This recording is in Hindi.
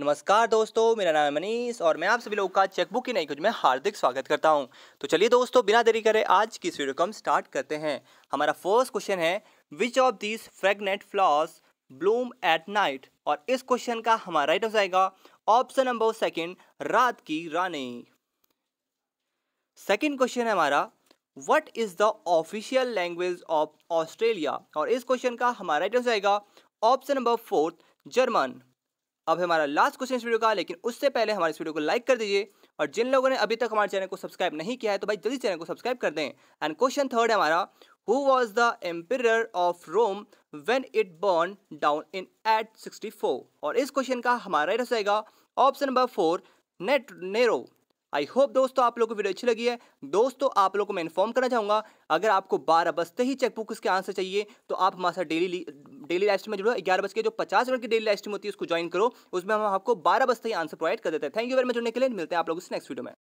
नमस्कार दोस्तों मेरा नाम है मनीष और मैं आप सभी लोगों का चेकबुक की नई कुछ में हार्दिक स्वागत करता हूं तो चलिए दोस्तों बिना देरी करे आज की इस वीडियो को हम स्टार्ट करते हैं हमारा फर्स्ट क्वेश्चन है which of this fragrant flowers bloom at night और इस क्वेश्चन का हमारा राइट आंसर आएगा ऑप्शन नंबर सेकेंड रात की रानी सेकेंड क्वेश्चन है हमारा what is the official language of Australia और इस क्वेश्चन का हमारा राइट आंसर आएगा ऑप्शन नंबर फोर्थ जर्मन अब हमारा लास्ट क्वेश्चन इस वीडियो का लेकिन उससे पहले हमारे इस वीडियो को लाइक कर दीजिए और जिन लोगों ने अभी तक हमारे चैनल को सब्सक्राइब नहीं किया है तो भाई जल्दी चैनल को सब्सक्राइब कर दें एंड क्वेश्चन थर्ड है हमारा who was the emperor of Rome when it burn down in eight sixty four और इस क्वेश्चन का हमारा ही रहेगा ऑप्शन नंबर फोर नेट नेरो आई होप दोस्तों आप लोगों को वीडियो अच्छी लगी है दोस्तों आप लोगों को मैं इन्फॉर्म करना चाहूँगा अगर आपको बारह बजते ही चेकबुक उसके आंसर चाहिए तो आप हमारे साथ डेली डेली लाइव में जुड़ो ग्यारह बज के जो पचास मिनट की डेली लाइफ होती है उसको ज्वाइन करो उसमें हम आपको बारह बजे तक आंसर प्रोवाइड कर देते हैं थैंक यू वेरी मच जुड़ने के लिए मिलते हैं आप लोग इस नेक्स्ट वीडियो में